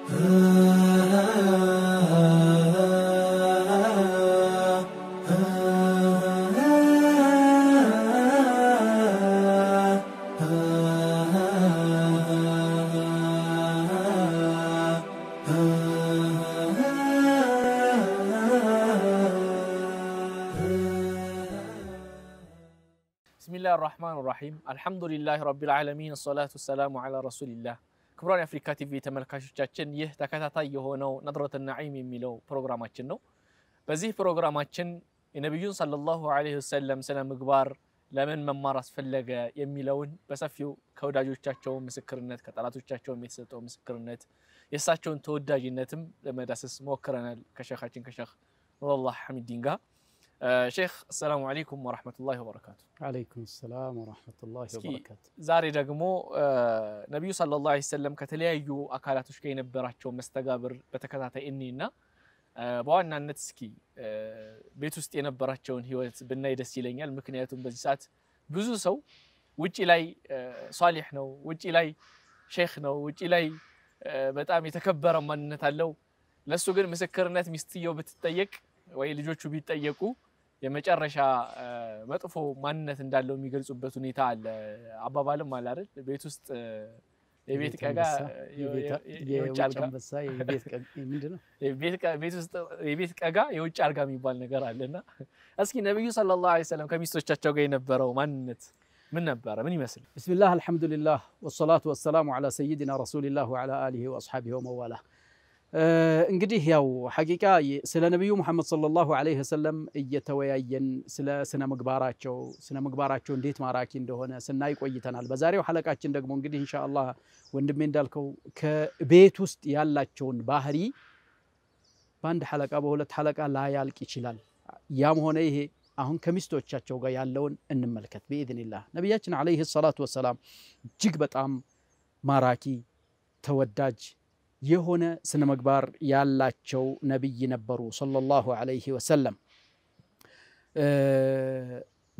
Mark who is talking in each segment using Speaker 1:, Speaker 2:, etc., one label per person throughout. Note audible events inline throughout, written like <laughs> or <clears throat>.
Speaker 1: بسم الله الرحمن الرحيم الحمد لله رب العالمين الصلاة والسلام على رسول الله كبران أفريكا تي في تملك شوشاتشن يه تكاتا تاي يهونو نظرة النعيم ميلو بروغراماتشن نو بزيه بروغراماتشن النبيون صلى الله عليه وسلم سنة مقبار لمن من مارس فلقة يميلون بس فيو كودا جوشاتشو مسكرنت كتالاتو شاتشو مسكرنت مسكرنت يساتشون تودا جنتم لما داسس موكرنا كشخاتشن كشخ نور الله حميد دينغا آه، شيخ السلام عليكم ورحمة الله وبركاته عليكم السلام ورحمة الله وبركاته زاري دقمو نبي صلى الله عليه وسلم كتليا يو أكالاتوش كي نبراتش ومستقابر بتكتاتا إنينا بوانا نتسكي بيتوست ينبراتش ونهيوات بالنايدة سيلينيا المكنيات بزيسات بزوسو وجه إلي صالحنا وجه إلي شيخنا وجه إلي بتعمي تكبر من نتالو لسو قر مسكرنات مستيو بتتيك ወይ ልጆቹ ቢጠየቁ የመጨረሻ መጥፎ ማንነት እንዳለው የሚገልጹበት ሁኔታ አለ። አባባልም አለ አይደል? ቤት ውስጥ የቤት ቀጋ የቤት ቀጋ የውጭ አልጋ የሚባል ነገር አለና እስኪ ነቢዩ ሰለላሁ ዐለይሂ ወሰለም ከሚስቶቻቸው ጋር የነበረው ማንነት
Speaker 2: ምን ነበረ? ምን ይመስል? ብስሚላህ አልሐምዱሊላህ ወሰላቱ ወሰላሙ ዐላ ሰይድና ረሱሊላህ ወዐላ አሊሂ ወአስሓቢሂ ወመዋላህ እንግዲህ ያው ሐቂቃ ስለ ነቢዩ ሙሐመድ ሰለላሁ ዐለይሂ ወሰለም እየተወያየን ስለ ስነ ምግባራቸው ስነ ምግባራቸው እንዴት ማራኪ እንደሆነ ስናይ ቆይተናል። በዛሬው ሐለቃችን ደግሞ እንግዲህ ኢንሻአላህ ወንድሜ እንዳልከው ከቤት ውስጥ ያላቸውን ባህሪ በአንድ ሐለቃ በሁለት ሐለቃ ላያልቅ ይችላል። ያም ሆነ ይሄ አሁን ከሚስቶቻቸው ጋር ያለውን እንመልከት ብኢዝኒላህ። ነቢያችን ዐለይሂ ሰላቱ ወሰላም እጅግ በጣም ማራኪ ተወዳጅ የሆነ ስነ ምግባር ያላቸው ነቢይ ነበሩ ሰለላሁ አለይህ ወሰለም።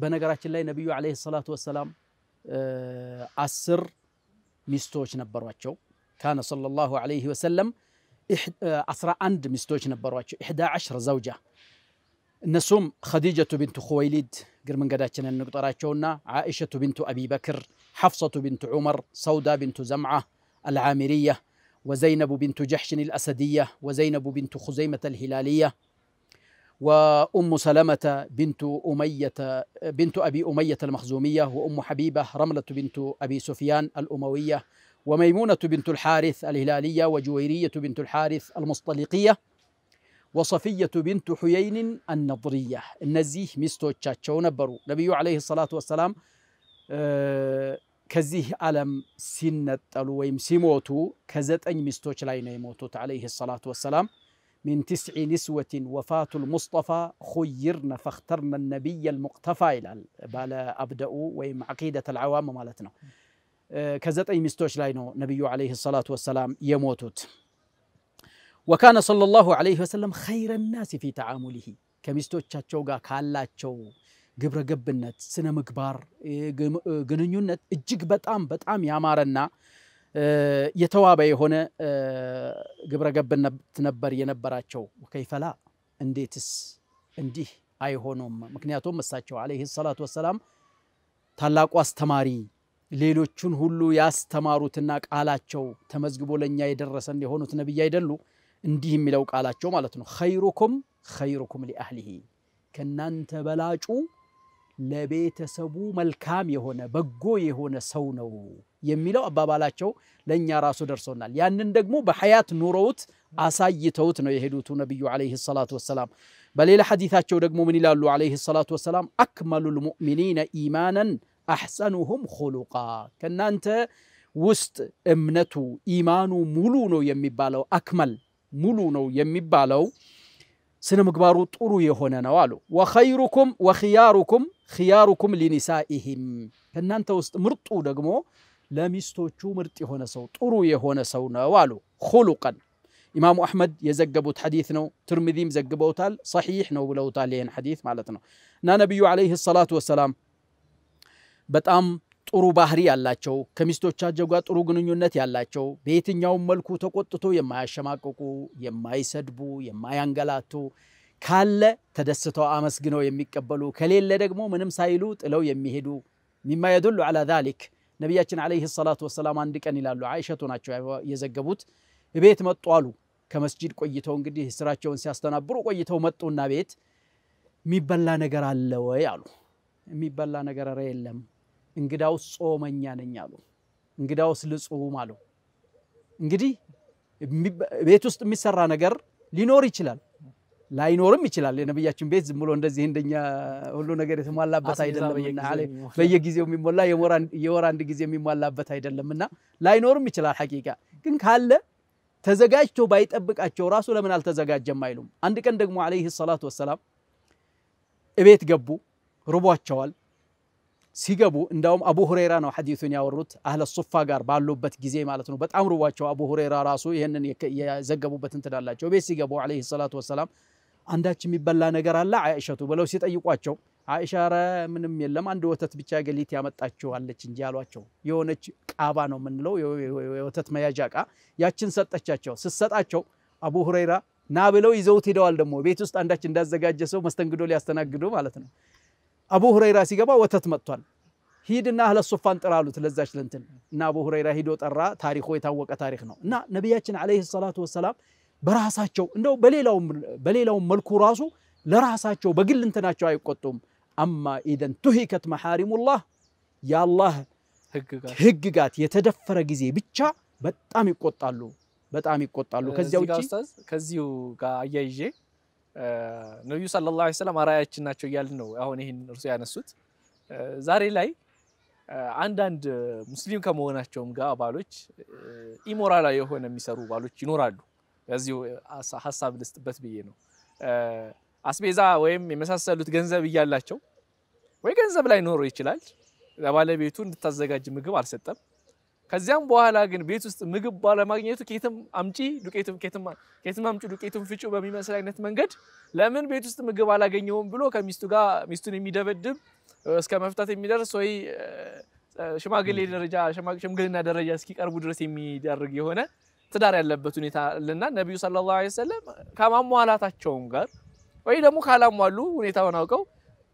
Speaker 2: በነገራችን ላይ ነቢዩ አለይህ ሰላቱ ወሰላም አስር ሚስቶች ነበሯቸው። ካነ ሰለላሁ አለይህ ወሰለም አስራ አንድ ሚስቶች ነበሯቸው፣ ኢሕዳ ዓሽር ዘውጃ እነሱም ኸዲጀቱ ቢንቱ ኹወይሊድ እግር መንገዳችንን እንቁጠራቸውና ዓኢሸቱ ቢንቱ አቢ በክር፣ ሐፍሰቱ ቢንቱ ዑመር፣ ሰውዳ ቢንቱ ዘምዓ አልዓሚርያ وزينب بنت جحش الأسدية وزينب بنت خزيمة الهلالية وأم سلمة بنت أمية بنت أبي أمية المخزومية وأم حبيبة رملة بنت أبي سفيان الأموية وميمونة بنت الحارث الهلالية وجويرية بنت الحارث المصطلقية وصفية بنت حيين النضرية النزيه مستو تشاتشو نبرو نبي عليه الصلاة والسلام آه، كزيه ألم سنة ألويم سيموتو كزت أن مستوش لين يموتوت عليه الصلاة والسلام من تسع نسوة وفاة المصطفى خيرنا فاخترنا النبي المقتفى إلى بالا أبدأو ويم عقيدة العوام مالتنا كزت أي مستوش لينو نبي عليه الصلاة والسلام يموتوت وكان صلى الله عليه وسلم خير الناس في تعامله كمستوش تشوغا كالا تشوغا ግብረ ገብነት፣ ስነ ምግባር፣ ግንኙነት እጅግ በጣም በጣም ያማረና የተዋበ የሆነ ግብረ ገብነት ነበር የነበራቸው። ከይፈላ እንዴትስ እንዲህ አይሆኑም? ምክንያቱም እሳቸው አለይሂ ሰላቱ ወሰላም ታላቁ አስተማሪ ሌሎቹን ሁሉ ያስተማሩትና ቃላቸው ተመዝግቦ ለእኛ የደረሰን የሆኑት ነቢይ አይደሉ? እንዲህ የሚለው ቃላቸው ማለት ነው፣ ኸይሩኩም ኸይሩኩም ሊአህሊሂ ከእናንተ በላጩ ለቤተሰቡ መልካም የሆነ በጎ የሆነ ሰው ነው የሚለው አባባላቸው ለእኛ ራሱ ደርሶናል። ያንን ደግሞ በሐያት ኑረውት አሳይተውት ነው የሄዱቱ ነቢዩ ዓለይሂ ሰላቱ ወሰላም። በሌላ ሐዲታቸው ደግሞ ምን ይላሉ ዓለይሂ ሰላቱ ወሰላም? አክመሉ ልሙእሚኒነ ኢማናን አሕሰኑሁም ኹሉቃ ከእናንተ ውስጥ እምነቱ ኢማኑ ሙሉ ነው የሚባለው አክመል ሙሉ ነው የሚባለው ስነ ምግባሩ ጥሩ የሆነ ነው አሉ። ወኸይሩኩም ወኽያሩኩም خياركم لنسائهم كنا أنت مرتو دقمو لم يستوچو مرتي هنا سو طرو يهونا سو نوالو خلقا إمام أحمد يزقبوت حديثنا ترمذي مزقبوت صحيح نو بلوت عليهن حديث معلتنا نانبيو عليه الصلاة والسلام بتأم طرو بحري الله شو كميستو تشاجوا طرو جنون نتي الله شو بيتين يوم ملكو تقطتو يما يشماكو يما يسدبو يما ينقلاتو ካለ ተደስተው አመስግነው የሚቀበሉ ከሌለ ደግሞ ምንም ሳይሉ ጥለው የሚሄዱ ሚማ የዱሉ አላ ዛሊክ ነቢያችን አለይሂ ሰላቱ ወሰላም አንድ ቀን ይላሉ፣ አይሸቱ ናቸው የዘገቡት። ቤት መጡ አሉ። ከመስጂድ ቆይተው እንግዲህ ስራቸውን ሲያስተናብሩ ቆይተው መጡና ቤት የሚበላ ነገር አለ ወይ አሉ። የሚበላ ነገር ኧረ የለም፣ እንግዳውስ ጾመኛ ነኝ አሉ። እንግዳውስ ልጹም አሉ። እንግዲህ ቤት ውስጥ የሚሰራ ነገር ሊኖር ይችላል ላይኖርም ይችላል። የነብያችን ቤት ዝም ብሎ እንደዚህ እንደኛ ሁሉ ነገር የተሟላበት አይደለምና በየጊዜው የሚሞላ የወር አንድ ጊዜ የሚሟላበት አይደለምና ላይኖርም ይችላል። ሐቂቃ ግን ካለ ተዘጋጅቶ ባይጠብቃቸው ራሱ ለምን አልተዘጋጀም አይሉም። አንድ ቀን ደግሞ አለይህ ሰላቱ ወሰላም እቤት ገቡ፣ ርቧቸዋል። ሲገቡ እንዳውም አቡ ሁሬራ ነው ሐዲቱን ያወሩት አህለ ሱፋ ጋር ባሉበት ጊዜ ማለት ነው። በጣም ርቧቸው አቡ ሁሬራ ራሱ ይህንን የዘገቡበት እንትዳላቸው ቤት ሲገቡ አለይህ ሰላቱ ወሰላም አንዳች የሚበላ ነገር አለ አይሸቱ ብለው ሲጠይቋቸው አይሻ ኧረ ምንም የለም አንድ ወተት ብቻ ገሊት ያመጣችኋለች እንጂ አሏቸው። የሆነች ቃባ ነው የምንለው የወተት መያዣ ቃ ያችን ሰጠቻቸው። ስሰጣቸው አቡ ሁረይራ ና ብለው ይዘውት ሄደዋል። ደግሞ ቤት ውስጥ አንዳች እንዳዘጋጀ ሰው መስተንግዶ ሊያስተናግዱ ማለት ነው። አቡ ሁረይራ ሲገባ ወተት መጥቷል። ሂድና አህለ ሶፋን ጥራ አሉት ለዛች ለንትን እና አቡ ሁረይራ ሂዶ ጠራ። ታሪኮ የታወቀ ታሪክ ነው እና ነቢያችን ዓለይሂ ሰላቱ ወሰላም በራሳቸው እንደው በሌላውም መልኩ ራሱ ለራሳቸው በግል እንትናቸው አይቆጡም። አማ ኢደን ቱሂከት መሐሪሙላህ የአላህ ህግጋት የተደፈረ ጊዜ ብቻ በጣም ይቆጣሉ፣ በጣም ይቆጣሉ። ከዚያ ውጭ
Speaker 1: ከዚሁ ጋር አያይዤ ነቢዩ ሰለላሁ ዐለይሂ ወሰለም አራያችን ናቸው እያልን ነው አሁን ይህን እርሱ ያነሱት። ዛሬ ላይ አንዳንድ ሙስሊም ከመሆናቸውም ጋር ባሎች ኢሞራላዊ የሆነ የሚሰሩ ባሎች ይኖራሉ። በዚሁ ሀሳብ ልስጥበት ብዬ ነው። አስቤዛ ወይም የመሳሰሉት ገንዘብ እያላቸው ወይ ገንዘብ ላይ ኖሮ ይችላል ለባለቤቱ እንድታዘጋጅ ምግብ አልሰጠም። ከዚያም በኋላ ግን ቤት ውስጥ ምግብ ባለማግኘቱ ኬትም አምጪ ዱቄቱም ኬትም አምጪ ዱቄቱም ፍጩ በሚመስል አይነት መንገድ ለምን ቤት ውስጥ ምግብ አላገኘውም ብሎ ከሚስቱ ጋር ሚስቱን የሚደበድብ እስከ መፍታት የሚደርስ ወይ ሽማግሌ ደረጃ ሽምግልና ደረጃ እስኪቀርቡ ድረስ የሚደርግ የሆነ ትዳር ያለበት ሁኔታ አለና ነቢዩ ሰለላሁ ዐለይሂ ወሰለም ከማሟላታቸውም ጋር ወይ ደግሞ ካላሟሉ ሁኔታውን አውቀው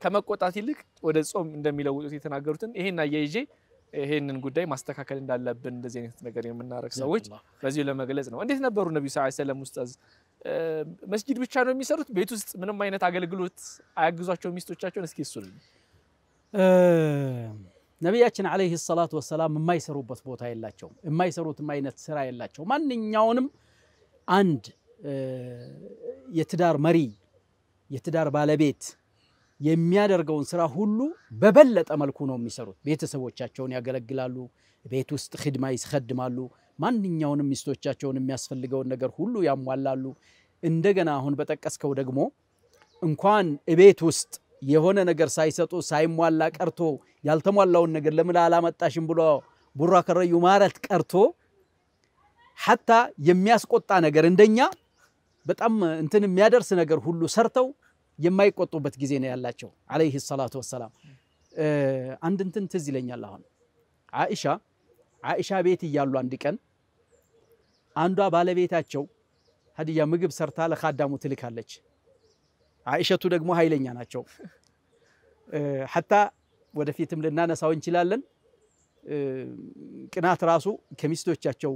Speaker 1: ከመቆጣት ይልቅ ወደ ጾም እንደሚለውጡት የተናገሩትን ይሄን አያይዤ ይሄንን ጉዳይ ማስተካከል እንዳለብን እንደዚህ አይነት ነገር የምናደርግ ሰዎች በዚሁ ለመግለጽ ነው። እንዴት ነበሩ ነቢዩ ዐለይሂ ወሰለም ኡስታዝ? መስጂድ ብቻ ነው የሚሰሩት? ቤት ውስጥ ምንም አይነት አገልግሎት አያግዟቸው ሚስቶቻቸውን? እስኪ እሱን
Speaker 2: ነቢያችን አለይሂ ሰላቱ ወሰላም የማይሰሩበት ቦታ የላቸውም። የማይሰሩትም አይነት ስራ የላቸው። ማንኛውንም አንድ የትዳር መሪ የትዳር ባለቤት የሚያደርገውን ስራ ሁሉ በበለጠ መልኩ ነው የሚሰሩት። ቤተሰቦቻቸውን ያገለግላሉ። ቤት ውስጥ ክድማ ይስከድማሉ። ማንኛውንም ሚስቶቻቸውን የሚያስፈልገውን ነገር ሁሉ ያሟላሉ። እንደገና አሁን በጠቀስከው ደግሞ እንኳን ቤት ውስጥ የሆነ ነገር ሳይሰጡ ሳይሟላ ቀርቶ ያልተሟላውን ነገር ለምን አላመጣሽም ብሎ ቡራ ከረዩ ማለት ቀርቶ ሐታ የሚያስቆጣ ነገር እንደኛ በጣም እንትን የሚያደርስ ነገር ሁሉ ሰርተው የማይቆጡበት ጊዜ ነው ያላቸው አለይሂ ሰላቱ ወሰላም። አንድ እንትን ትዝ ይለኛል አሁን አኢሻ አኢሻ ቤት እያሉ አንድ ቀን አንዷ ባለቤታቸው ሀዲያ ምግብ ሰርታ ለካዳሙ ትልካለች። አይሸቱ ደግሞ ኃይለኛ ናቸው። ሐታ ወደፊትም ልናነሳው እንችላለን። ቅናት ራሱ ከሚስቶቻቸው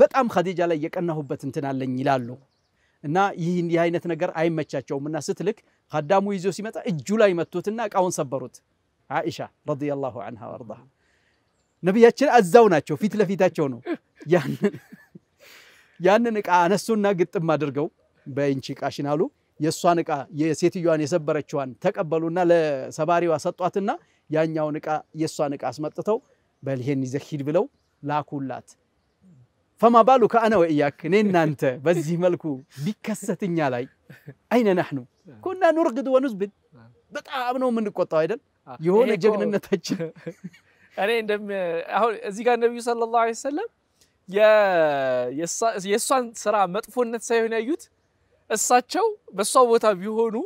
Speaker 2: በጣም ኸዲጃ ላይ የቀናሁበት እንትን አለኝ ይላሉ። እና ይህን ይህ አይነት ነገር አይመቻቸውም እና ስትልክ ኻዳሙ ይዞ ሲመጣ እጁ ላይ መቱትና እቃውን ሰበሩት። አኢሻ ረዲየላሁ አንሃ ወአርዳሃ ነቢያችን አዛው ናቸው፣ ፊት ለፊታቸው ነው። ያንን እቃ አነሱና ግጥም አድርገው በእንቺ ቃሽን አሉ። የእሷን እቃ የሴትዮዋን የሰበረችዋን ተቀበሉና ለሰባሪዋ ሰጧትና ያኛውን እቃ የእሷን እቃ አስመጥተው በልሄን ይዘህ ሂድ ብለው ላኩላት። ፈማ ባሉ ከአነ ወእያክ እኔ እናንተ በዚህ መልኩ ቢከሰትኛ ላይ አይነ ናህኑ ኩና ኑርግድ ወኑዝብድ በጣም ነው የምንቆጣው አይደል? የሆነ ጀግንነታችን <laughs>
Speaker 1: እኔ አሁን እዚህ ጋር ነቢዩ ሰለላሁ ዐለይሂ ወሰለም የእሷን ስራ መጥፎነት ሳይሆን ያዩት እሳቸው በእሷ ቦታ ቢሆኑ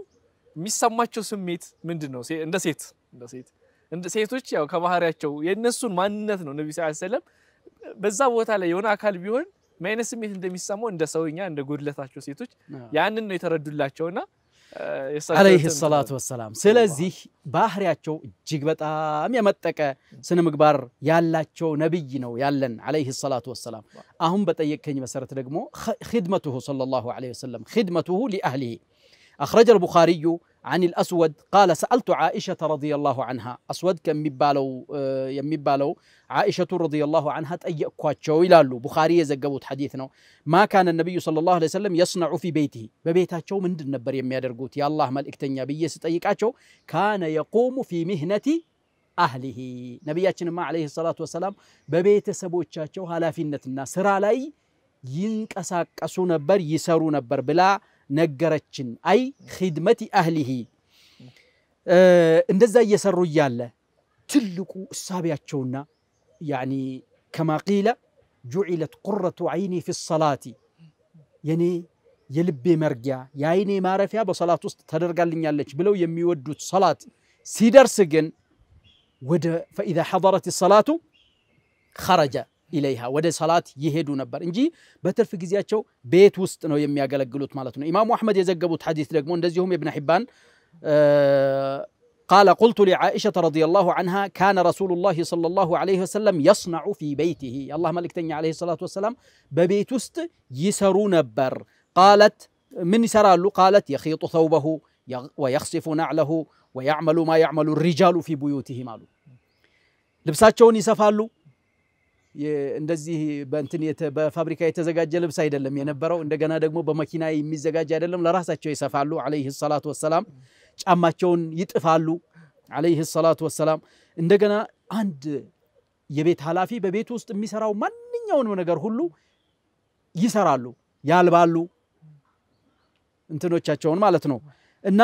Speaker 1: የሚሰማቸው ስሜት ምንድን ነው? እንደ ሴት እንደ ሴት ሴቶች ያው ከባህሪያቸው የእነሱን ማንነት ነው ነቢ ስ ሰለም በዛ ቦታ ላይ የሆነ አካል ቢሆን ምን አይነት ስሜት እንደሚሰማው እንደ ሰውኛ እንደ ጎድለታቸው ሴቶች ያንን ነው የተረዱላቸውና آه، عليه الصلاة
Speaker 2: والسلام سلازيه باهر ياتشو جيك بتا أمي متك سنمكبار يالاتشو نبيينو يالن عليه الصلاة والسلام أهم بتأيك كني مسارة رقمو خدمته صلى الله عليه وسلم خدمته لأهله أخرج البخاري عن الأسود قال سألت عائشة رضي الله عنها أسود كم مبالو آه، يم يبالو عائشة رضي الله عنها تأي إلى اللو بخاري يزقبوت حديثنا ما كان النبي صلى الله عليه وسلم يصنع في بيته شو من دن نبر يم يدرقوت يا الله مال اكتنيا بيس كان يقوم في مهنة أهله نبياتنا ما عليه الصلاة والسلام ببيت سبوتشاتشو هلا في الناس رالي ينكساك كسونا بر يسارونا بر بلا ነገረችን። አይ ኺድመቲ አህሊሂ እንደዛ እየሰሩ እያለ ትልቁ እሳቢያቸውና ያኒ ከማ ቂለ ጁዒለት ቁረቱ ዐይኒ ፊ ሰላቲ የኔ የልቤ መርጊያ የአይኔ ማረፊያ በሰላት ውስጥ ተደርጋልኛለች ብለው የሚወዱት ሰላት ሲደርስ ግን ወደ ፈኢዛ ሐضረት ሰላቱ ኸረጀ إليها ودى صلاة يهدو نبر إنجي بتر في جزية شو بيت وسط إنه يمي أجل جلوت مالتنا إمام أحمد يزجبوت حديث رقمون دزيهم ابن حبان آه قال قلت لعائشة رضي الله عنها كان رسول الله صلى الله عليه وسلم يصنع في بيته الله ملك تني عليه الصلاة والسلام ببيت وسط يسرو نبر قالت من يسرالو قالت يخيط ثوبه ويخصف نعله ويعمل ما يعمل الرجال في بيوتهم لبسات شو نسفالو እንደዚህ በእንትን በፋብሪካ የተዘጋጀ ልብስ አይደለም የነበረው። እንደገና ደግሞ በመኪና የሚዘጋጅ አይደለም። ለራሳቸው ይሰፋሉ አለይህ ሰላቱ ወሰላም። ጫማቸውን ይጥፋሉ አለይህ ሰላቱ ወሰላም። እንደገና አንድ የቤት ኃላፊ በቤት ውስጥ የሚሰራው ማንኛውንም ነገር ሁሉ ይሰራሉ፣ ያልባሉ እንትኖቻቸውን ማለት ነው እና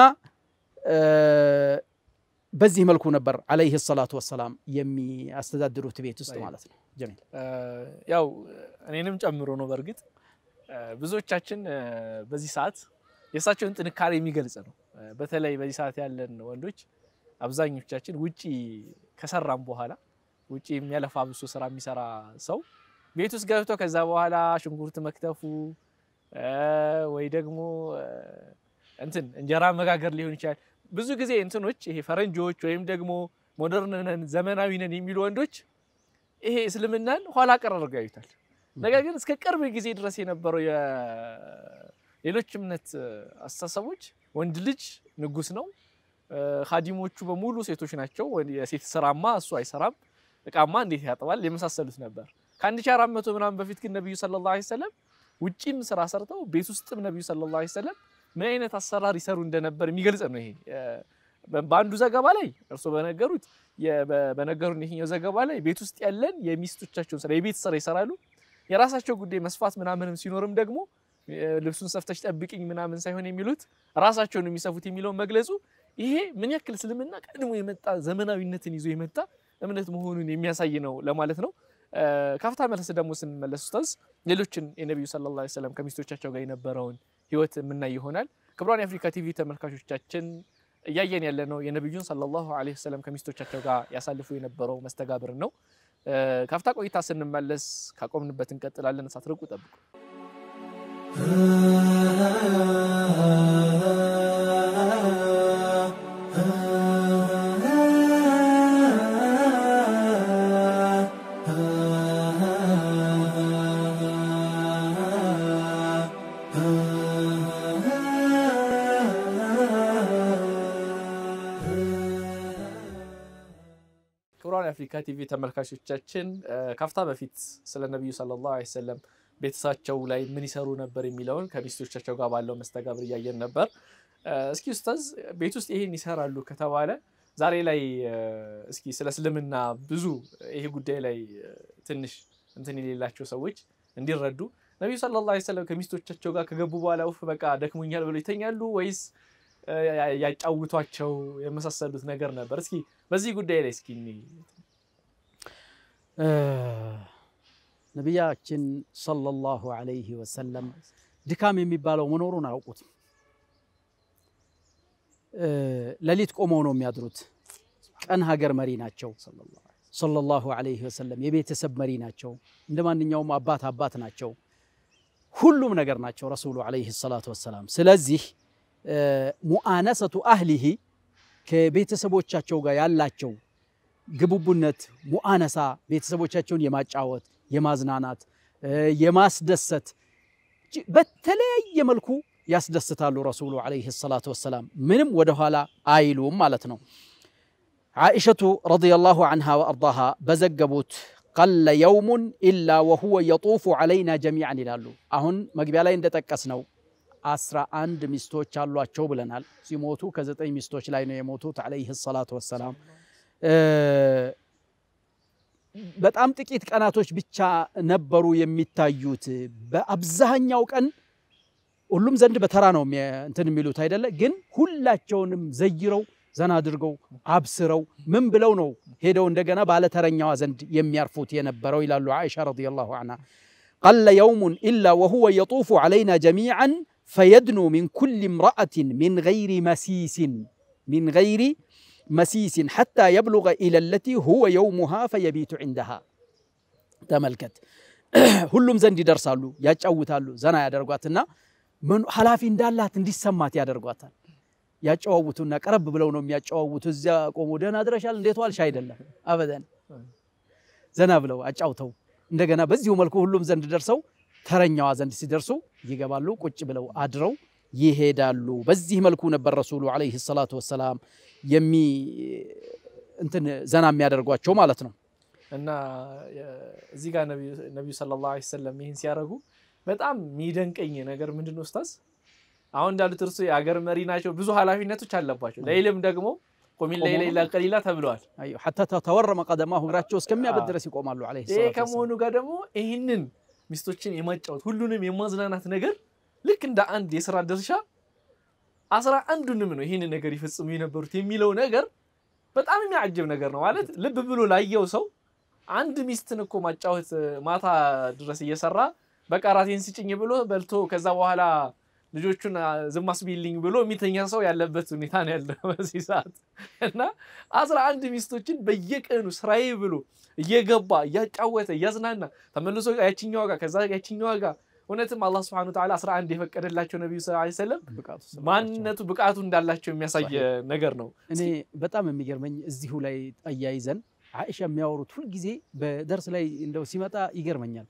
Speaker 2: በዚህ መልኩ ነበር አለይህ ሰላቱ ወሰላም የሚያስተዳድሩት ቤት ውስጥ ማለት ነው። ጀሚል ያው እኔንም ጨምሮ ነው። በእርግጥ
Speaker 1: ብዙዎቻችን በዚህ ሰዓት የእሳቸውን ጥንካሬ የሚገልጽ ነው። በተለይ በዚህ ሰዓት ያለን ወንዶች አብዛኞቻችን ውጪ ከሰራም በኋላ ውጪ የሚያለፋ ስራ የሚሰራ ሰው ቤት ውስጥ ገብቶ ከዛ በኋላ ሽንኩርት መክተፉ ወይ ደግሞ እንትን እንጀራ መጋገር ሊሆን ይችላል። ብዙ ጊዜ እንትኖች ይሄ ፈረንጆች ወይም ደግሞ ሞደርን ነን ዘመናዊ ነን የሚሉ ወንዶች ይሄ እስልምናን ኋላ ቀር አድርገው ያዩታል። ነገር ግን እስከ ቅርብ ጊዜ ድረስ የነበረው የሌሎች እምነት አስተሳሰቦች ወንድ ልጅ ንጉስ ነው፣ ሀዲሞቹ በሙሉ ሴቶች ናቸው፣ የሴት ስራማ እሱ አይሰራም፣ እቃማ እንዴት ያጥባል የመሳሰሉት ነበር። ከአንድ ሺህ አራት መቶ ምናምን በፊት ግን ነቢዩ ሰለላሁ ዐለይሂ ወሰለም ውጪም ስራ ሰርተው ቤት ውስጥም ነቢዩ ሰለላሁ ዐለይሂ ወሰለም ምን አይነት አሰራር ይሰሩ እንደነበር የሚገልጽ ነው ይሄ። በአንዱ ዘገባ ላይ እርስዎ በነገሩት በነገሩን ይሄኛው ዘገባ ላይ ቤት ውስጥ ያለን የሚስቶቻቸውን ስራ የቤት ስራ ይሰራሉ። የራሳቸው ጉዳይ መስፋት ምናምንም ሲኖርም ደግሞ ልብሱን ሰፍተሽ ጠብቅኝ ምናምን ሳይሆን የሚሉት ነው የሚሰፉት የሚለውን መግለጹ ይሄ ምን ያክል እስልምና ቀድሞ የመጣ ዘመናዊነትን ይዞ የመጣ እምነት መሆኑን የሚያሳይ ነው ለማለት ነው። ካፍታ መልስ ደግሞ ስንመለስ ኡስታዝ ሌሎችን የነቢዩ ሰለላሁ ዐለይሂ ወሰለም ከሚስቶቻቸው ጋር የነበረውን ህይወት የምናይ ይሆናል። ክብሯን የአፍሪካ ቲቪ ተመልካቾቻችን እያየን ያለ ነው የነቢዩን ሰለላሁ ዐለይሂ ወሰለም ከሚስቶቻቸው ጋር ያሳልፉ የነበረው መስተጋብር ነው። ካፍታ ቆይታ ስንመለስ ካቆምንበት እንቀጥላለን። ሳትርቁ ጠብቁ። የአፍሪካ ቲቪ ተመልካቾቻችን ከፍታ በፊት ስለ ነቢዩ ሰለላሁ ዐለይሂ ወሰለም ቤተሰባቸው ላይ ምን ይሰሩ ነበር የሚለውን ከሚስቶቻቸው ጋር ባለው መስተጋብር እያየን ነበር። እስኪ ኡስታዝ ቤት ውስጥ ይሄን ይሰራሉ ከተባለ ዛሬ ላይ እስኪ ስለ እስልምና ብዙ ይሄ ጉዳይ ላይ ትንሽ እንትን የሌላቸው ሰዎች እንዲረዱ ነቢዩ ሰለላሁ ዐለይሂ ወሰለም ከሚስቶቻቸው ጋር ከገቡ በኋላ ውፍ በቃ ደክሞኛል ብሎ ይተኛሉ ወይስ ያጫውቷቸው የመሳሰሉት ነገር ነበር? እስኪ በዚህ ጉዳይ ላይ እስኪ
Speaker 2: ነቢያችን ሰለላሁ አለይህ ወሰለም ድካም የሚባለው መኖሩን አያውቁትም። ሌሊት ቆመው ነው የሚያድሩት። ቀን ሀገር መሪ ናቸው ሰለላሁ አለይህ ወሰለም። የቤተሰብ መሪ ናቸው። እንደ ማንኛውም አባት አባት ናቸው። ሁሉም ነገር ናቸው ረሱሉ አለይህ ሰላቱ ወሰላም። ስለዚህ ሙአነሰቱ አህሊሂ ከቤተሰቦቻቸው ጋር ያላቸው ግቡቡነት ሙአነሳ ቤተሰቦቻቸውን የማጫወት የማዝናናት የማስደሰት በተለያየ መልኩ ያስደስታሉ ረሱሉ ዓለይሂ ሰላቱ ወሰላም ምንም ወደኋላ አይሉም ማለት ነው ዓኢሸቱ ረዲየላሁ አንሃ ወአርዳሃ በዘገቡት ቀለ የውሙን ኢላ ወሁወ የጡፉ ዓለይና ጀሚዓን ይላሉ አሁን መግቢያ ላይ እንደጠቀስ ነው አስራ አንድ ሚስቶች አሏቸው ብለናል ሲሞቱ ከዘጠኝ ሚስቶች ላይ ነው የሞቱት ዓለይህ ሰላቱ ወሰላም በጣም ጥቂት ቀናቶች ብቻ ነበሩ የሚታዩት። በአብዛኛው ቀን ሁሉም ዘንድ በተራ ነው እንትን የሚሉት አይደለ? ግን ሁላቸውንም ዘይረው ዘና አድርገው አብስረው ምን ብለው ነው ሄደው እንደገና ባለተረኛዋ ዘንድ የሚያርፉት የነበረው ይላሉ አይሻ ረዲየላሁ ዐንሃ። ቀለ የውሙን ኢላ ወሁወ የጡፉ ዐለይና ጀሚዐን ፈየድኑ ሚን ኩል እምረአትን ሚን ገይሪ መሲሲን ሚን ገይሪ መሲሲን ሐታ የብሉገ ኢለለቲ ሁወ የውሙሃ ፈየቢቱ ዒንደሃ ተመልከት <clears throat> ሁሉም ዘንድ ይደርሳሉ ያጫውታሉ ዘና ያደርጓትና ኃላፊ እንዳላት እንዲሰማት ያደርጓታል ያጨዋውቱና ቀረብ ብለው ነው የሚያጨዋውቱ እዚያ ቆሞ ደህና ድረሻል እንዴት ዋልሽ አይደለም አበደን ዘና ብለው አጫውተው እንደገና በዚሁ መልኩ ሁሉም ዘንድ ደርሰው ተረኛዋ ዘንድ ሲደርሱ ይገባሉ ቁጭ ብለው አድረው ይሄዳሉ። በዚህ መልኩ ነበር ረሱሉ ዓለይሂ ሰላቱ ወሰላም የሚ እንትን ዘና የሚያደርጓቸው ማለት ነው።
Speaker 1: እና እዚህ ጋር ነቢዩ ሰለላሁ ዓለይሂ ወሰለም ይህን ሲያደርጉ በጣም የሚደንቀኝ ነገር ምንድን ነው ኡስታዝ፣ አሁን እንዳሉት እርሱ የሀገር መሪ ናቸው፣ ብዙ ኃላፊነቶች አለባቸው። ለይልም ደግሞ ቁሚን ለይለ ኢላ ቀሊላ ተብለዋል።
Speaker 2: ሐታ ተተወረመ ቀደማሁ እግራቸው እስከሚያበድ ድረስ ይቆማሉ። ይሄ ከመሆኑ
Speaker 1: ጋር ደግሞ ይህንን ሚስቶችን የማጫወት ሁሉንም የማዝናናት ነገር ልክ እንደ አንድ የስራ ድርሻ አስራ አንዱንም ነው ይህን ነገር ይፈጽሙ የነበሩት የሚለው ነገር በጣም የሚያጅብ ነገር ነው። ማለት ልብ ብሎ ላየው ሰው አንድ ሚስትን እኮ ማጫወት ማታ ድረስ እየሰራ በቃ ራቴን ስጭኝ ብሎ በልቶ ከዛ በኋላ ልጆቹን ዝም አስቢልኝ ብሎ የሚተኛ ሰው ያለበት ሁኔታ ነው ያለ <laughs> በዚህ ሰዓት። እና አስራ አንድ ሚስቶችን በየቀኑ ስራዬ ብሎ እየገባ እያጫወተ እያዝናና ተመልሶ ያችኛዋ ጋር ከዛ ያችኛዋ ጋር እውነትም አላህ ስብሐነሁ ወተዓላ አስራ አንድ የፈቀደላቸው ነቢዩ ሰለላሁ ዐለይሂ ወሰለም
Speaker 2: ማንነቱ ብቃቱ እንዳላቸው የሚያሳይ ነገር ነው። እኔ በጣም የሚገርመኝ እዚሁ ላይ አያይዘን አይሻ የሚያወሩት ሁልጊዜ በደርስ ላይ እንደው ሲመጣ ይገርመኛል።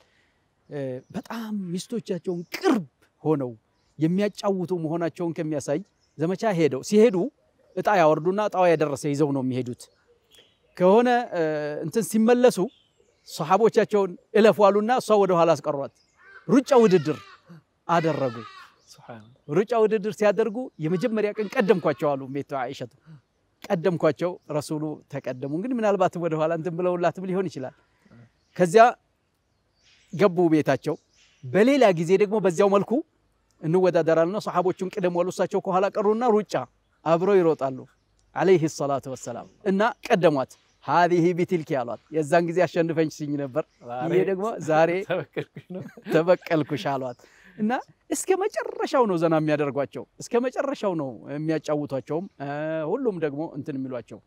Speaker 2: በጣም ሚስቶቻቸውን ቅርብ ሆነው የሚያጫውቱ መሆናቸውን ከሚያሳይ ዘመቻ ሄደው ሲሄዱ እጣ ያወርዱና እጣዋ ያደረሰ ይዘው ነው የሚሄዱት። ከሆነ እንትን ሲመለሱ ሰሓቦቻቸውን እለፏሉና እሷ ወደ ኋላ አስቀሯት። ሩጫ ውድድር አደረጉ። ሩጫ ውድድር ሲያደርጉ የመጀመሪያ ቀን ቀደምኳቸው አሉ እሜቱ አይሸቱ ቀደምኳቸው። ረሱሉ ተቀደሙ። እንግዲህ ምናልባትም ወደኋላ እንትን ብለውላትም ሊሆን ይችላል። ከዚያ ገቡ ቤታቸው። በሌላ ጊዜ ደግሞ በዚያው መልኩ እንወዳደራልና ሰሓቦቹን ቅደም ዋሉ፣ እሳቸው ከኋላ ቀሩና ሩጫ አብረው ይሮጣሉ። አለይህ ሰላቱ ወሰላም እና ቀደሟት። ሀዚህ ቢትልክ ያሏት የዛን ጊዜ አሸንፈኝ ሲኝ ነበር፣ ይሄ ደግሞ ዛሬ <laughs> ተበቀልኩሽ አሏት። እና እስከ መጨረሻው ነው ዘና የሚያደርጓቸው፣ እስከ መጨረሻው ነው የሚያጫውቷቸውም። ሁሉም ደግሞ እንትን የሚሏቸው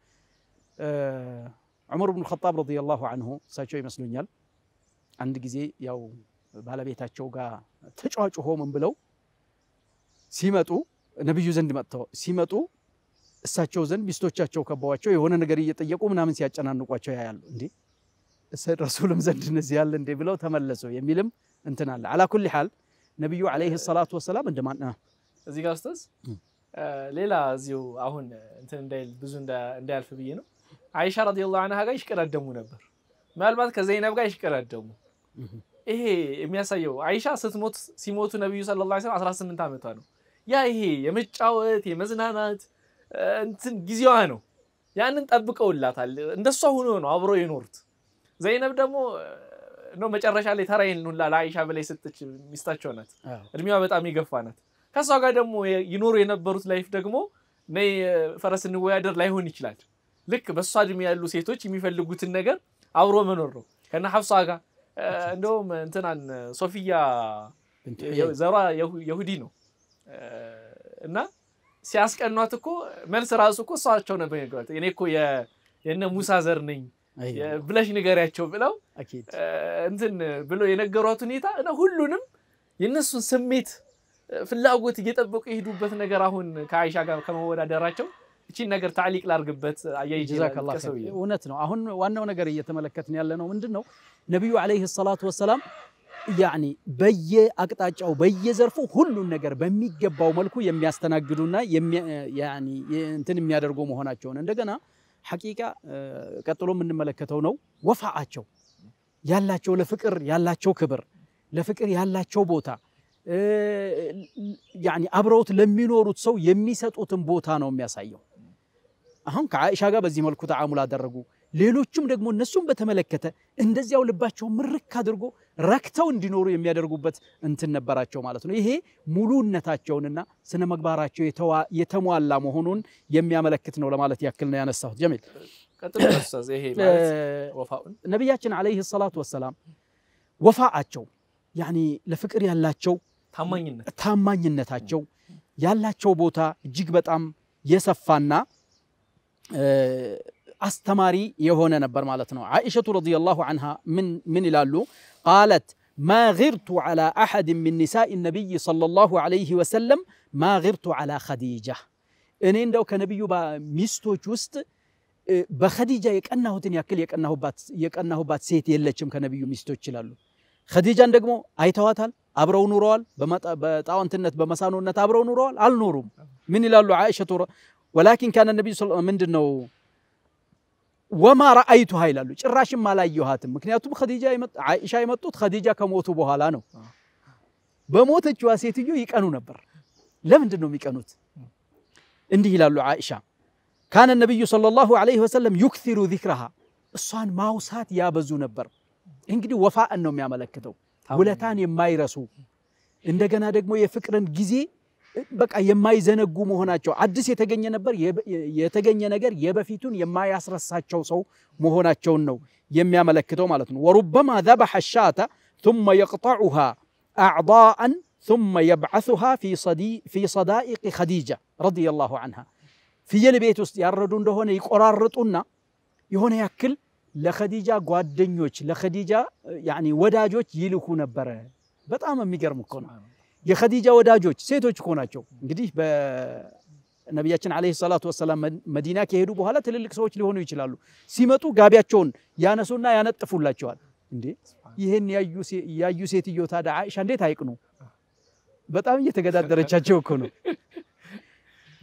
Speaker 2: ዑመር ብኑ ኸጣብ ረዲየላሁ አንሁ እሳቸው ይመስሉኛል። አንድ ጊዜ ያው ባለቤታቸው ጋር ተጫዋጭ ሆምን ብለው ሲመጡ ነብዩ ዘንድ መጥተው ሲመጡ እሳቸው ዘንድ ሚስቶቻቸው ከበዋቸው የሆነ ነገር እየጠየቁ ምናምን ሲያጨናንቋቸው ያያሉ። እንዴ ረሱልም ዘንድ እነዚህ ያለ እንዴ ብለው ተመለሱ የሚልም እንትን አለ። አላ ኩል ሓል ነቢዩ ዓለይሂ ሰላቱ ወሰላም እንደማን
Speaker 1: እዚህ ጋር ኡስታዝ፣ ሌላ እዚሁ አሁን እንትን እንዳይል ብዙ እንዳያልፍ ብዬ ነው። አይሻ ረዲየላሁ አንሃ ጋር ይሽቀዳደሙ ነበር። ምናልባት ከዘይነብ ጋር ይሽቀዳደሙ። ይሄ የሚያሳየው አይሻ ስትሞት ሲሞቱ ነቢዩ ሰለላሁ ዐለይሂ ወሰለም 18 ዓመቷ ነው። ያ ይሄ የመጫወት የመዝናናት እንትን ጊዜዋ ነው። ያንን ጠብቀውላታል። እንደሷ ሆኖ ነው አብሮ የኖሩት። ዘይነብ ደግሞ ነው መጨረሻ ላይ ተራዬን ሁላ ለአይሻ በላይ ሰጠች። ሚስታቸው ናት። እድሜዋ በጣም የገፋ ናት። ከእሷ ጋር ደግሞ ይኖሩ የነበሩት ላይፍ ደግሞ ነይ ፈረስ እንወዳደር ላይሆን ይችላል። ልክ በእሷ እድሜ ያሉ ሴቶች የሚፈልጉትን ነገር አብሮ መኖር ነው። ከነ ሀፍሷ ጋር እንደውም እንትናን ሶፊያ ዘሯ የሁዲ ነው እና ሲያስቀኗት እኮ መልስ ራሱ እኮ እሷቸው ነበር ነገሯት። እኔ እኮ የነ ሙሳ ዘር ነኝ ብለሽ ንገሪያቸው ብለው እንትን ብሎ የነገሯት ሁኔታ እና ሁሉንም የእነሱን ስሜት ፍላጎት እየጠበቁ የሄዱበት ነገር አሁን ከአይሻ ጋር ከመወዳደራቸው እቺን ነገር ታሊቅ ላርግበት
Speaker 2: እውነት ነው። አሁን ዋናው ነገር እየተመለከትን ያለ ነው ምንድን ነው ነቢዩ ዓለይሂ ሰላቱ ወሰላም ያኒ በየአቅጣጫው በየዘርፉ ሁሉን ነገር በሚገባው መልኩ የሚያስተናግዱና እንትን የሚያደርጉ መሆናቸውን እንደገና ሐቂቃ ቀጥሎ የምንመለከተው ነው ወፋአቸው ያላቸው ለፍቅር ያላቸው ክብር ለፍቅር ያላቸው ቦታ ያኒ አብረውት ለሚኖሩት ሰው የሚሰጡትን ቦታ ነው የሚያሳየው። አሁን ከዓኢሻ ጋር በዚህ መልኩ ተዓሙል አደረጉ። ሌሎቹም ደግሞ እነሱም በተመለከተ እንደዚያው ልባቸው ምርክ አድርጎ ረክተው እንዲኖሩ የሚያደርጉበት እንትን ነበራቸው ማለት ነው። ይሄ ሙሉነታቸውንና ስነ ምግባራቸው የተሟላ መሆኑን የሚያመለክት ነው ለማለት ያክል ነው ያነሳሁት። ጀሚል ነቢያችን ዓለይሂ ሰላቱ ወሰላም ወፋአቸው ለፍቅር ያላቸው ታማኝነታቸው ያላቸው ቦታ እጅግ በጣም የሰፋና አስተማሪ የሆነ ነበር ማለት ነው ዓኢሸቱ ረዲየላሁ አንሃ ምን ምን ይላሉ ቃለት ማ ግርቱ ዓላ አሐድ ምን ኒሳኢ ነቢይ ሰለላሁ ዐለይሂ ወሰለም ማ ግርቱ ዓላ ኸዲጃ እኔ እንደው ከነቢዩ ሚስቶች ውስጥ በኸዲጃ የቀናሁትን ያክል የቀናሁባት ሴት የለችም ከነቢዩ ሚስቶች ይላሉ ኸዲጃን ደግሞ አይተዋታል አብረው ኑረዋል በጣዖንትነት በመሳኖነት አብረው ኑረዋል አልኖሩም ምን ይላሉ ዓኢሸቱ ወላኪን ካነ ነቢዩ ምንድን ነው وما رأيتها إلا لو شراش ما لا يهاتم مكني أتوب خديجة يمت عائشة يمتوت خديجة كموتوا بهالانو بموت الجواسية تجو يكأنو نبر لم تنو ميكأنوت عندي إلا عائشة كان النبي صلى الله عليه وسلم يكثر ذكرها الصان ما وسات يا بزو نبر إنكدي وفاء النوم يا ملكته ولا تاني ما يرسو عندك أنا مو يفكرن جزي بقى يماي زنقوم هنا شو عدس يتجني نبر يب يتجني نجر يب فيتون يماي عصر الساعات شو سو مهنا شو نو يمي ملكته مالتون وربما ذبح الشاة ثم يقطعها أعضاء ثم يبعثها في صدي في صدائق خديجة رضي الله عنها في البيت يردون هنا يقرار رتونا يهون يأكل لخديجة قادنيوش لخديجة يعني وداجوش يلوكو نبره بتأمل ميجر مكونه የኸዲጃ ወዳጆች ሴቶች እኮ ናቸው። እንግዲህ በነቢያችን አለይሂ ሰላቱ ወሰላም መዲና ከሄዱ በኋላ ትልልቅ ሰዎች ሊሆኑ ይችላሉ። ሲመጡ ጋቢያቸውን ያነሱና ያነጥፉላቸዋል። እንዴ ይህን ያዩ ሴትዮ ታዲያ አይሻ እንዴት አይቅኑ? በጣም እየተገዳደረቻቸው እኮ ነው።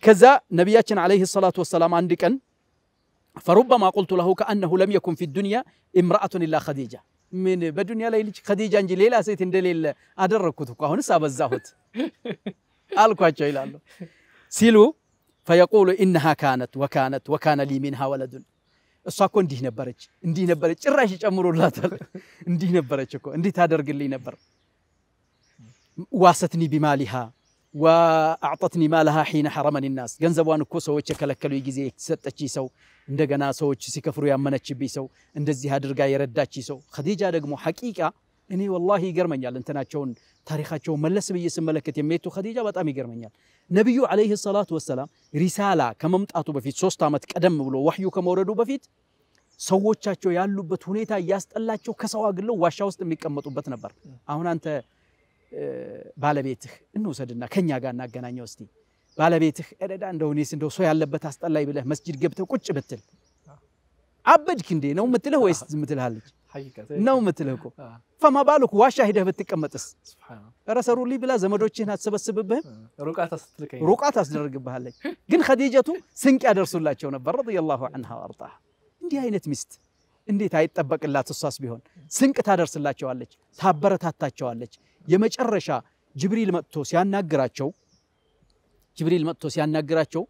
Speaker 2: ከዛ ነቢያችን አለይሂ ሰላቱ ወሰላም አንድ ቀን ፈሩበማ ቁልቱ ለሁ ከአነሁ ለም የኩን ፊ ዱንያ ኢምራአቱን ኢላ ኸዲጃ ምን በዱንያ ላይ ልጅ ከዲጃ እንጂ ሌላ ሴት እንደሌለ አደረግኩት እኮ አሁንስ አበዛሁት <laughs> አልኳቸው ይላሉ ሲሉ ፈየቁሉ ኢነሃ ካነት ወካነት ወካነ ሊ ሚንሃ ወለዱን እሷ እኮ እንዲህ ነበረች እንዲህ ነበረች ጭራሽ ይጨምሩላታል <laughs> እንዲህ ነበረች እኮ እንዲህ ታደርግልኝ ነበር ዋሰትኒ ቢማሊሃ وأعطتني مالها حين حرمني الناس ገንዘቧን እኮ ሰዎች የከለከሉኝ ጊዜ ሰጠች ሰው እንደገና ሰዎች ሲከፍሩ ያመነችብኝ ሰው እንደዚህ አድርጋ የረዳች ሰው ኸዲጃ ደግሞ ሐቂቃ እኔ ወላሂ ይገርመኛል እንትናቸውን ታሪካቸውን መለስ ብዬ ስመለከት የሚሄቱ ኸዲጃ በጣም ይገርመኛል ነቢዩ ዓለይህ ሰላቱ ወሰላም ሪሳላ ከመምጣቱ በፊት ሶስት ዓመት ቀደም ብሎ ወህዩ ከመውረዱ በፊት ሰዎቻቸው ያሉበት ሁኔታ እያስጠላቸው ከሰው አግለው ዋሻ ውስጥ የሚቀመጡበት ነበር አሁን አንተ ባለቤትህ እንውሰድና ከኛ ጋር እናገናኘው እስቲ ባለቤትህ እረዳ እንደው እኔስ እንደው ሰው ያለበት አስጠላይ ብለህ መስጂድ ገብተህ ቁጭ ብትል አበድክ እንዴ ነው ምትልህ ወይስ ምትልሃለች ነው ምትልህ እኮ ፈማ ባልኩ ዋሻ ሂደህ ብትቀመጥስ ረሰሩልኝ ብላ ዘመዶችህን አትሰበስብብህም ሩቃ ታስደርግብሃለች ግን ከዲጀቱ ስንቅ ያደርሱላቸው ነበር ረዲየላሁ ዐንሃ አርጣ እንዲህ አይነት ሚስት እንዴት አይጠበቅላት እሷስ ቢሆን ስንቅ ታደርስላቸዋለች ታበረታታቸዋለች የመጨረሻ ጅብሪል መጥቶ ሲያናግራቸው ጅብሪል መጥቶ ሲያናግራቸው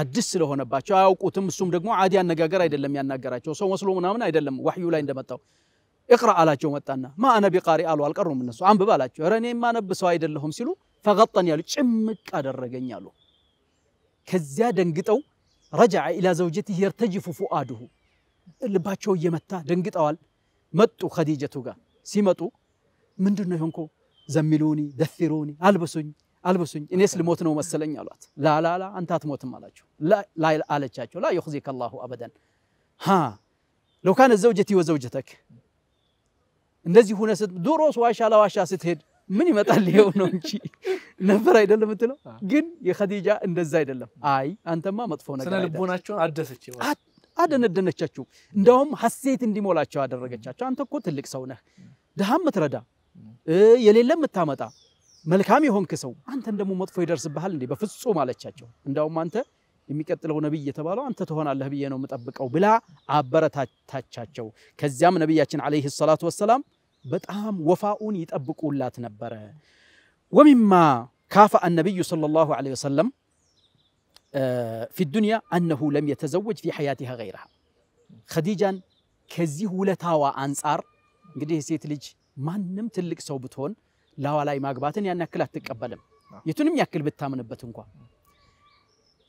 Speaker 2: አዲስ ስለሆነባቸው አያውቁትም። እሱም ደግሞ አዲ አነጋገር አይደለም ያናገራቸው ሰው መስሎ ምናምን አይደለም። ዋሕዩ ላይ እንደመጣው እቅራ አላቸው። መጣና ማአነ ቢቃሪ አሉ። አልቀሩም እነሱ አንብብ አላቸው። ኧረ እኔ የማነብ ሰው አይደለሁም ሲሉ ፈቀጠን ያሉ ጭምቅ አደረገኝ አሉ። ከዚያ ደንግጠው ረጃ ኢላ ዘውጀት የርተጅፉ ፉአድሁ ልባቸው እየመታ ደንግጠዋል። መጡ ከዲጀቱ ጋር ሲመጡ ምንድን ነው ይሆንኮ ዘሚሉኒ ደፊሩኒ አልብሱኝ አልብሱኝ እኔስ ልሞት ነው መሰለኝ አሏት። ላላላ አንተ አትሞትም አላቸው አለቻቸው። ላ ዩኽዚከ ላሁ አበደን ለው ካነ ዘውጀቲ ወዘውጀተክ እንደዚህ ሁነ ድሮ ዋሻ ለዋሻ ስትሄድ ምን ይመጣል ይሄው ነው እንጂ ነበር አይደለም የምትለው። ግን የኸዲጃ እንደዛ አይደለም። አይ አንተማ መጥፎ ነገር ስለ ልቦናቸውን አደሰች አደነደነቻቸው። እንደውም ሀሴት እንዲሞላቸው አደረገቻቸው። አንተ እኮ ትልቅ ሰው ነህ፣ ድሃም ምትረዳ የሌለ የምታመጣ መልካም የሆንክ ሰው አንተን ደግሞ መጥፎ ይደርስብሃል እንዴ? በፍጹም አለቻቸው። እንዳውም አንተ የሚቀጥለው ነቢይ የተባለው አንተ ትሆናለህ ብዬ ነው የምጠብቀው ብላ አበረታታቻቸው። ከዚያም ነቢያችን ዓለይሂ ሰላቱ ወሰላም በጣም ወፋኡን ይጠብቁላት ነበረ። ወሚማ ካፈአ ነቢዩ ሰለላሁ ዓለይሂ ወሰለም ፊ ዱንያ አነሁ ለም የተዘወጅ ፊ ሐያቲሃ ገይረሃ። ኸዲጃን ከዚህ ውለታዋ አንጻር እንግዲህ ሴት ልጅ ማንም ትልቅ ሰው ብትሆን ላዋላይ ማግባትን ያን ያክል አትቀበልም፣ የቱንም ያክል ብታምንበት እንኳ።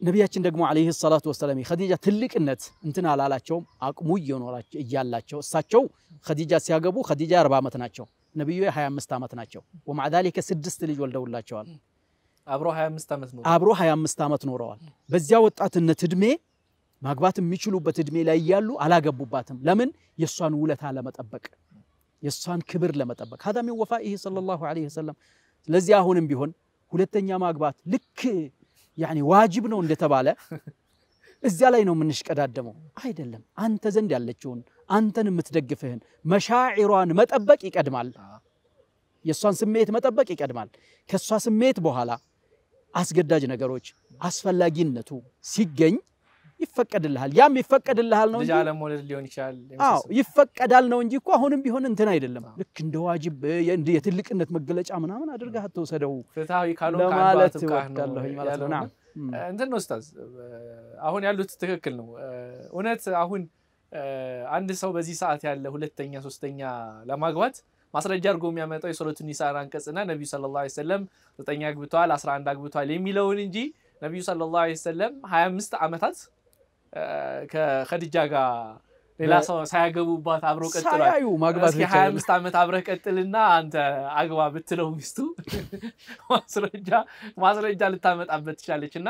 Speaker 2: ነቢያችን ደግሞ ዓለይሂ ሰላቱ ወሰላም ኸዲጃ ትልቅነት እንትን አላላቸውም። አቅሙ እያላቸው እሳቸው ኸዲጃ ሲያገቡ ኸዲጃ 40 ዓመት ናቸው፣ ነቢዩ 25 ዓመት ናቸው። ወማዕ ዛሊከ ስድስት ልጅ ወልደውላቸዋል። አብሮ 25 ዓመት ኖረዋል። በዚያ ወጣትነት እድሜ ማግባት የሚችሉበት እድሜ ላይ እያሉ አላገቡባትም። ለምን? የእሷን ውለታ ለመጠበቅ የእሷን ክብር ለመጠበቅ ሀዛ ሚን ይሄ ሰለላሁ ዐለይሂ ወሰለም። ስለዚህ አሁንም ቢሆን ሁለተኛ ማግባት ልክ ያኔ ዋጅብ ነው እንደተባለ እዚያ ላይ ነው የምንሽቀዳደመው አይደለም። አንተ ዘንድ ያለችውን አንተን የምትደግፍህን መሻዒሯን መጠበቅ ይቀድማል። የእሷን ስሜት መጠበቅ ይቀድማል። ከእሷ ስሜት በኋላ አስገዳጅ ነገሮች አስፈላጊነቱ ሲገኝ ይፈቀድልሃል። ያም ይፈቀድልሃል ነው
Speaker 1: ሊሆን ይችላል። አዎ
Speaker 2: ይፈቀዳል ነው እንጂ እኮ አሁንም ቢሆን እንትን አይደለም። ልክ እንደ ዋጅብ የትልቅነት መገለጫ ምናምን አድርገህ አትወሰደው
Speaker 1: ለማለት እወዳለሁኝ ማለት ነው። እንትን ነው ኡስታዝ፣ አሁን ያሉት ትክክል ነው። እውነት አሁን አንድ ሰው በዚህ ሰዓት ያለ ሁለተኛ ሶስተኛ ለማግባት ማስረጃ አድርጎ የሚያመጣው የሶለቱ ኒሳን አንቀጽና ነቢዩ ሰለላሁ ዐለይሂ ወሰለም ዘጠኝ አግብተዋል፣ አስራ አንድ አግብተዋል የሚለውን እንጂ ነቢዩ ሰለላሁ ዐለይሂ ወሰለም ሀያ አምስት ዓመታት ከከድጃ ጋር ሌላ ሰው ሳያገቡባት አብረው ቀጥሏል። ማግባት ሀያ አምስት ዓመት አብረህ ቀጥልና አንተ አግባ ብትለው ሚስቱ <laughs> ማስረጃ ማስረጃ ልታመጣበት ትችላለች። እና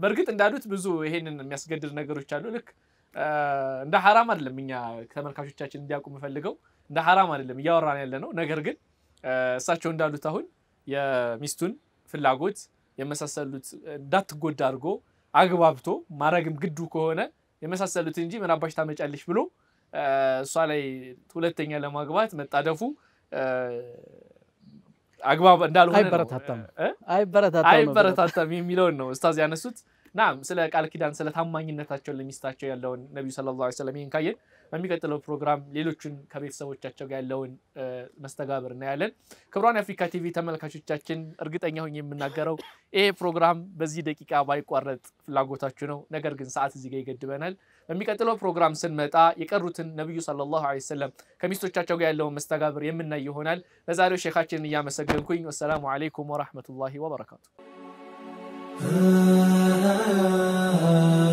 Speaker 1: በእርግጥ እንዳሉት ብዙ ይሄንን የሚያስገድድ ነገሮች አሉ። ልክ እንደ ሀራም አይደለም እኛ ተመልካቾቻችን እንዲያውቁ የምፈልገው እንደ ሀራም አይደለም እያወራን ያለ ነው። ነገር ግን እሳቸው እንዳሉት አሁን የሚስቱን ፍላጎት የመሳሰሉት እንዳትጎዳ አድርጎ አግባብቶ ማድረግም ግዱ ከሆነ የመሳሰሉት እንጂ ምን አባሽ ታመጫለሽ ብሎ እሷ ላይ ሁለተኛ ለማግባት መጣደፉ አግባብ እንዳልሆነ አይበረታታም የሚለውን ነው ኡስታዝ ያነሱት። ናም ስለ ቃል ኪዳን ስለ ታማኝነታቸው ለሚስታቸው ያለውን ነቢዩ ሰለላሁ ዐለይሂ ወሰለም ይህን ካየን በሚቀጥለው ፕሮግራም ሌሎቹን ከቤተሰቦቻቸው ጋር ያለውን መስተጋብር እናያለን። ክብሯን የአፍሪካ ቲቪ ተመልካቾቻችን እርግጠኛ ሆኜ የምናገረው ይሄ ፕሮግራም በዚህ ደቂቃ ባይቋረጥ ፍላጎታችሁ ነው። ነገር ግን ሰዓት እዚህ ጋር ይገድበናል። በሚቀጥለው ፕሮግራም ስንመጣ የቀሩትን ነቢዩ ሰለላሁ ዐለይሂ ወሰለም ከሚስቶቻቸው ጋር ያለውን መስተጋብር የምናይ ይሆናል። ለዛሬው ሼካችንን እያመሰገንኩኝ ወሰላሙ ዐለይኩም ወራህመቱላሂ ወበረካቱ። ah, ah, ah.